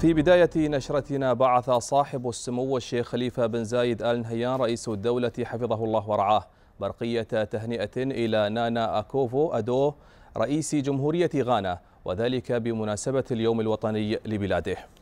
في بداية نشرتنا بعث صاحب السمو الشيخ خليفة بن زايد آل نهيان رئيس الدولة حفظه الله ورعاه برقية تهنئة إلى نانا أكوفو أدو رئيس جمهورية غانا وذلك بمناسبة اليوم الوطني لبلاده